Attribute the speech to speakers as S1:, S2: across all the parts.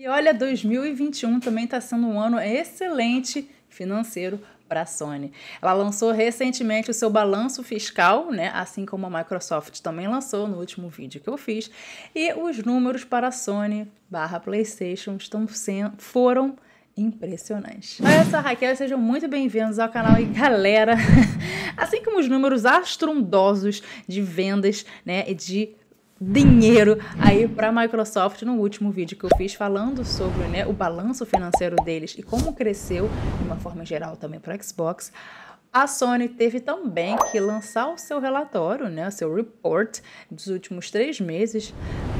S1: E olha, 2021 também está sendo um ano excelente financeiro para a Sony. Ela lançou recentemente o seu balanço fiscal, né, assim como a Microsoft também lançou no último vídeo que eu fiz, e os números para a Sony barra PlayStation estão sendo, foram impressionantes. Olha só, Raquel, sejam muito bem-vindos ao canal e galera, assim como os números astrondosos de vendas, né, e de dinheiro aí para a Microsoft no último vídeo que eu fiz falando sobre né, o balanço financeiro deles e como cresceu de uma forma geral também para Xbox. A Sony teve também que lançar o seu relatório, né, o seu report dos últimos três meses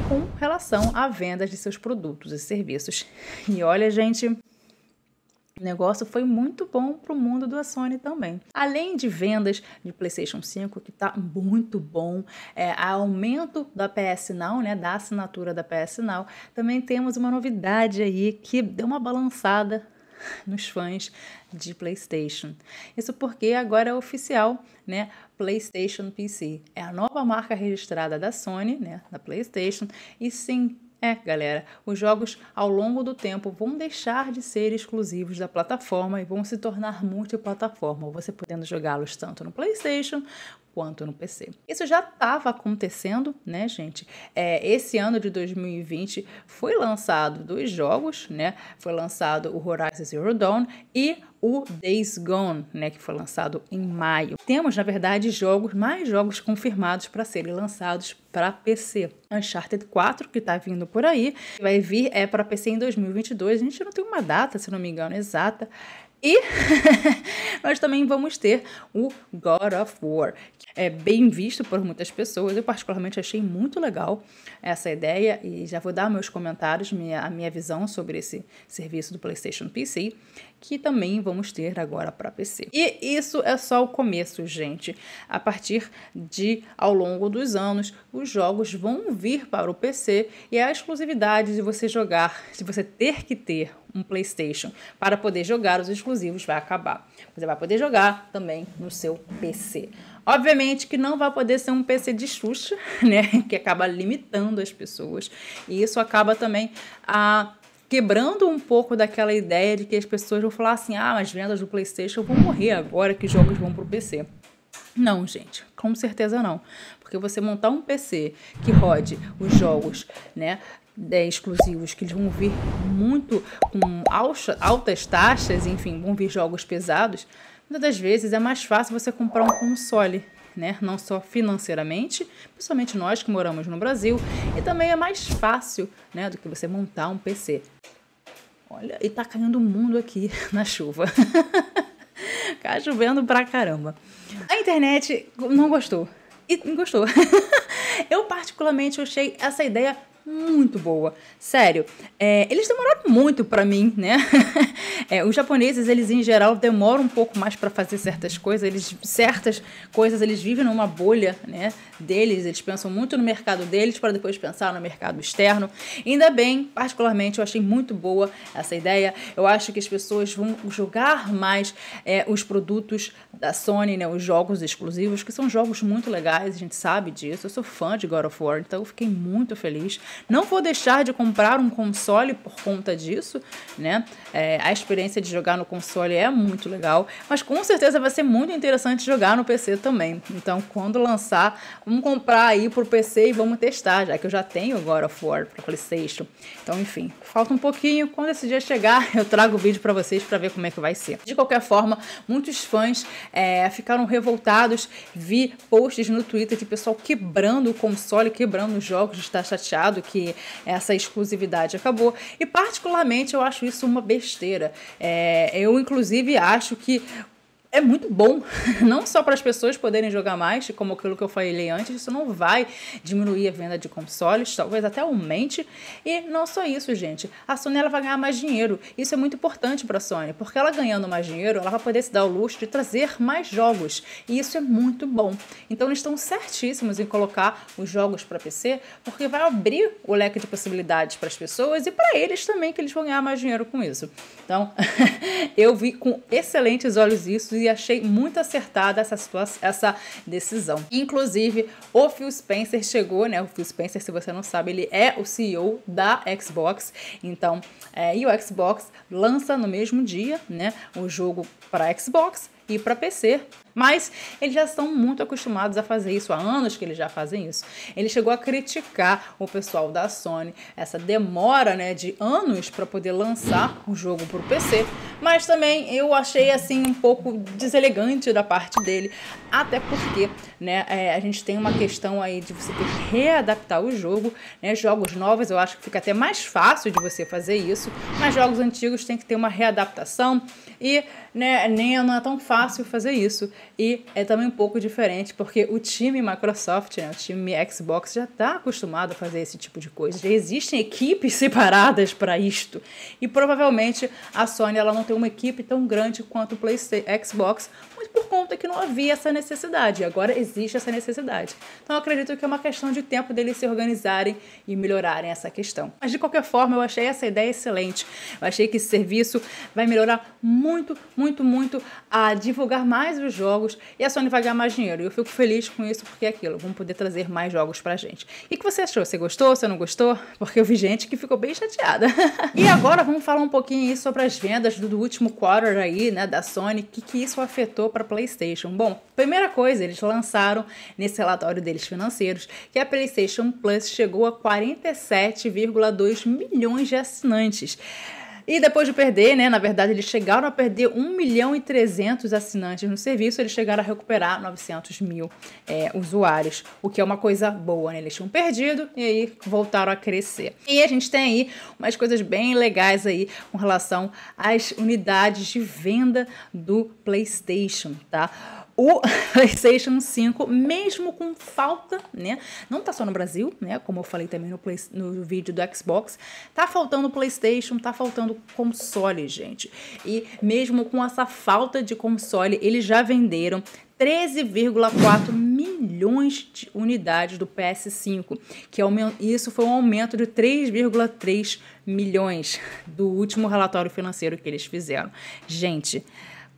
S1: com relação à venda de seus produtos e serviços. E olha, gente, o negócio foi muito bom para o mundo da Sony também. Além de vendas de PlayStation 5, que está muito bom, é, aumento da PS Now, né, da assinatura da PS Now, também temos uma novidade aí que deu uma balançada nos fãs de PlayStation. Isso porque agora é oficial, né? PlayStation PC é a nova marca registrada da Sony, né? Da PlayStation e sim é, galera, os jogos ao longo do tempo vão deixar de ser exclusivos da plataforma e vão se tornar multiplataforma, você podendo jogá-los tanto no PlayStation quanto no PC. Isso já estava acontecendo, né, gente? É, esse ano de 2020 foi lançado dois jogos, né? Foi lançado o Horizon Zero Dawn e o Days Gone, né, que foi lançado em maio. Temos, na verdade, jogos, mais jogos confirmados para serem lançados para PC. Uncharted 4, que está vindo por aí, vai vir é para PC em 2022. A gente não tem uma data, se não me engano, exata. E nós também vamos ter o God of War, que é bem visto por muitas pessoas. Eu, particularmente, achei muito legal essa ideia e já vou dar meus comentários, minha, a minha visão sobre esse serviço do PlayStation PC, que também vamos ter agora para PC. E isso é só o começo, gente. A partir de, ao longo dos anos, os jogos vão vir para o PC e a exclusividade de você jogar, de você ter que ter um PlayStation para poder jogar os exclusivos vai acabar. Você vai poder jogar também no seu PC. Obviamente que não vai poder ser um PC de Xuxa, né? Que acaba limitando as pessoas. E isso acaba também a ah, quebrando um pouco daquela ideia de que as pessoas vão falar assim: ah, as vendas do PlayStation vão morrer agora que jogos vão para o PC. Não, gente, com certeza não. Porque você montar um PC que rode os jogos, né, é, exclusivos, que eles vão vir muito com altas taxas, enfim, vão vir jogos pesados, muitas das vezes é mais fácil você comprar um console né? Não só financeiramente, principalmente nós que moramos no Brasil, e também é mais fácil, né, do que você montar um PC. Olha, e tá caindo o mundo aqui na chuva. tá chovendo pra caramba. A internet não gostou. E gostou. eu particularmente achei essa ideia muito boa. Sério, é, eles demoraram muito para mim, né? é, os japoneses, eles em geral demoram um pouco mais para fazer certas coisas. Eles certas coisas eles vivem numa bolha, né? Deles, eles pensam muito no mercado deles para depois pensar no mercado externo. Ainda bem, particularmente, eu achei muito boa essa ideia. Eu acho que as pessoas vão jogar mais é, os produtos da Sony, né? Os jogos exclusivos, que são jogos muito legais, a gente sabe disso. Eu sou fã de God of War, então eu fiquei muito feliz. Não vou deixar de comprar um console por conta disso, né? É, a experiência de jogar no console é muito legal, mas com certeza vai ser muito interessante jogar no PC também. Então, quando lançar, vamos comprar aí pro PC e vamos testar, já que eu já tenho agora of War para PlayStation. Então, enfim, falta um pouquinho. Quando esse dia chegar, eu trago o vídeo para vocês para ver como é que vai ser. De qualquer forma, muitos fãs é, ficaram revoltados. Vi posts no Twitter de pessoal quebrando o console, quebrando os jogos, está chateado que essa exclusividade acabou. E, particularmente, eu acho isso uma besteira. É, eu, inclusive, acho que é muito bom, não só para as pessoas poderem jogar mais, como aquilo que eu falei antes, isso não vai diminuir a venda de consoles, talvez até aumente. E não só isso, gente, a Sony ela vai ganhar mais dinheiro. Isso é muito importante para a Sony, porque ela ganhando mais dinheiro, ela vai poder se dar o luxo de trazer mais jogos. E isso é muito bom. Então eles estão certíssimos em colocar os jogos para PC, porque vai abrir o leque de possibilidades para as pessoas e para eles também que eles vão ganhar mais dinheiro com isso. Então, eu vi com excelentes olhos isso e achei muito acertada essa, situação, essa decisão. Inclusive, o Phil Spencer chegou, né? O Phil Spencer, se você não sabe, ele é o CEO da Xbox. Então, é, e o Xbox lança no mesmo dia, né? O jogo para Xbox e para PC. Mas eles já estão muito acostumados a fazer isso, há anos que eles já fazem isso. Ele chegou a criticar o pessoal da Sony, essa demora né, de anos para poder lançar o jogo para o PC. Mas também eu achei assim um pouco deselegante da parte dele, até porque né, é, a gente tem uma questão aí de você ter que readaptar o jogo. Né, jogos novos eu acho que fica até mais fácil de você fazer isso, mas jogos antigos tem que ter uma readaptação e né, nem é, não é tão fácil fazer isso. E é também um pouco diferente, porque o time Microsoft, né, o time Xbox já está acostumado a fazer esse tipo de coisa. Já existem equipes separadas para isto. E provavelmente a Sony ela não tem uma equipe tão grande quanto o PlayStation, Xbox, mas por conta que não havia essa necessidade. Agora existe essa necessidade. Então eu acredito que é uma questão de tempo deles se organizarem e melhorarem essa questão. Mas de qualquer forma, eu achei essa ideia excelente. Eu achei que esse serviço vai melhorar muito, muito muito, muito a divulgar mais os jogos e a Sony vai ganhar mais dinheiro. Eu fico feliz com isso porque é aquilo, vamos poder trazer mais jogos pra gente. E o que você achou? Você gostou? Você não gostou? Porque eu vi gente que ficou bem chateada. e agora vamos falar um pouquinho sobre as vendas do, último quarter aí, né, da Sony, o que, que isso afetou para PlayStation. Bom, primeira coisa, eles lançaram nesse relatório deles financeiros que a PlayStation Plus chegou a 47,2 milhões de assinantes. E depois de perder, né? Na verdade, eles chegaram a perder 1 milhão e 300 assinantes no serviço, eles chegaram a recuperar 900 mil é, usuários, o que é uma coisa boa, né? Eles tinham perdido e aí voltaram a crescer. E a gente tem aí umas coisas bem legais aí com relação às unidades de venda do PlayStation, tá? o PlayStation 5, mesmo com falta, né? Não tá só no Brasil, né? Como eu falei também no, play, no vídeo do Xbox, tá faltando PlayStation, tá faltando console, gente. E mesmo com essa falta de console, eles já venderam 13,4 milhões de unidades do PS5, que é isso foi um aumento de 3,3 milhões do último relatório financeiro que eles fizeram. Gente,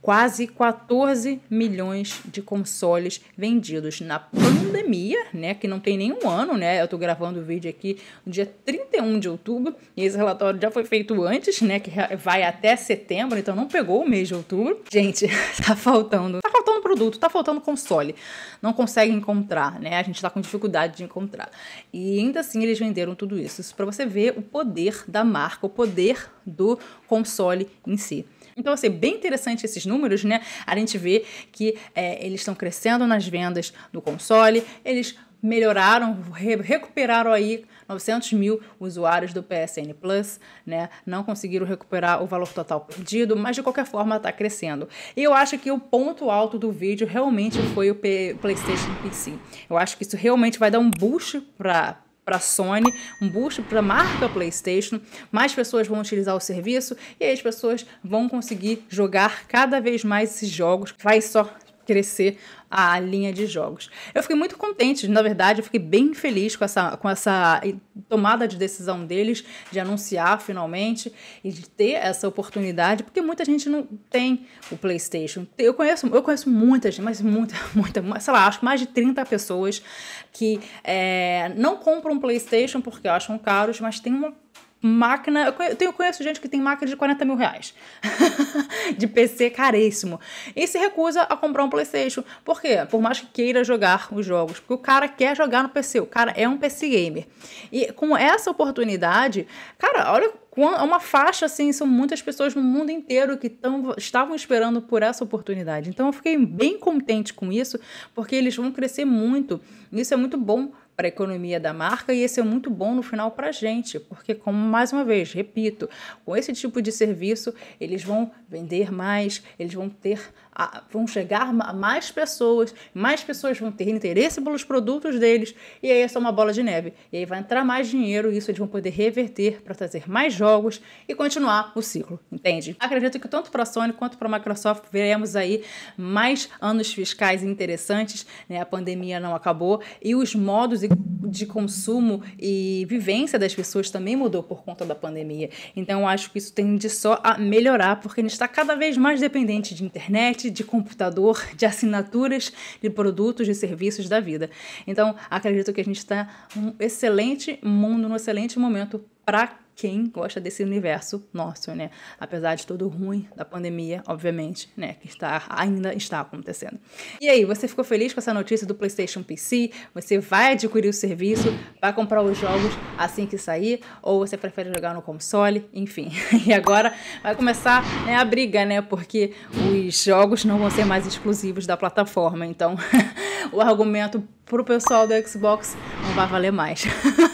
S1: quase 14 milhões de consoles vendidos na pandemia, né, que não tem nenhum ano, né? Eu estou gravando o vídeo aqui no dia 31 de outubro, e esse relatório já foi feito antes, né, que vai até setembro, então não pegou o mês de outubro. Gente, tá faltando, tá faltando produto, tá faltando console. Não consegue encontrar, né? A gente está com dificuldade de encontrar. E ainda assim eles venderam tudo isso. Isso para você ver o poder da marca, o poder do console em si. Então, assim, é bem interessante esses números, né? A gente vê que é, eles estão crescendo nas vendas do console, eles melhoraram, re recuperaram aí 900 mil usuários do PSN Plus, né? Não conseguiram recuperar o valor total perdido, mas de qualquer forma está crescendo. E eu acho que o ponto alto do vídeo realmente foi o P PlayStation PC. Eu acho que isso realmente vai dar um boost para para Sony, um boost para a marca PlayStation, mais pessoas vão utilizar o serviço e aí as pessoas vão conseguir jogar cada vez mais esses jogos, vai só crescer a linha de jogos. Eu fiquei muito contente, na verdade, eu fiquei bem feliz com essa, com essa tomada de decisão deles de anunciar finalmente e de ter essa oportunidade, porque muita gente não tem o PlayStation. Eu conheço, eu conheço muita gente, mas muita, muita, sei lá, acho que mais de 30 pessoas que é, não compram PlayStation porque acham caros, mas tem uma máquina. Eu conheço, conheço gente que tem máquina de 40 mil reais. de PC caríssimo. E se recusa a comprar um PlayStation. Por quê? Por mais que queira jogar os jogos. Porque o cara quer jogar no PC. O cara é um PC gamer. E com essa oportunidade, cara, olha é uma faixa assim, são muitas pessoas no mundo inteiro que tão, estavam esperando por essa oportunidade. Então eu fiquei bem contente com isso, porque eles vão crescer muito. Isso é muito bom para a economia da marca e esse é muito bom no final para a gente, porque, como mais uma vez, repito, com esse tipo de serviço eles vão vender mais, eles vão ter vão chegar mais pessoas, mais pessoas vão ter interesse pelos produtos deles, e aí é só uma bola de neve. E aí vai entrar mais dinheiro, e isso eles vão poder reverter para trazer mais jogos e continuar o ciclo, entende? Acredito que tanto para a Sony quanto para a Microsoft veremos aí mais anos fiscais interessantes, né? A pandemia não acabou e os modos de consumo e vivência das pessoas também mudou por conta da pandemia. Então acho que isso tende só a melhorar, porque a gente está cada vez mais dependente de internet, gigante de computador, de assinaturas, de produtos, de serviços da vida. Então, acredito que a gente está num excelente mundo, num excelente momento para quem gosta desse universo nosso, né? Apesar de tudo ruim da pandemia, obviamente, né? Que está, ainda está acontecendo. E aí, você ficou feliz com essa notícia do PlayStation PC? Você vai adquirir o serviço? Vai comprar os jogos assim que sair? Ou você prefere jogar no console? Enfim. E agora vai começar né, a briga, né? Porque os jogos não vão ser mais exclusivos da plataforma. Então, o argumento pro pessoal do Xbox não vai valer mais.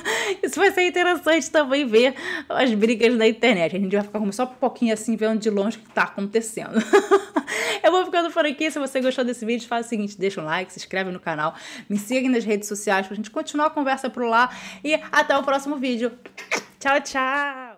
S1: vai ser interessante também ver as brigas na internet. A gente vai ficar como só um pouquinho assim, vendo de longe o que tá acontecendo. Eu vou ficando por aqui. Se você gostou desse vídeo, faz o seguinte: deixa um like, se inscreve no canal, me siga nas redes sociais pra gente continuar a conversa por lá. E até o próximo vídeo. Tchau, tchau!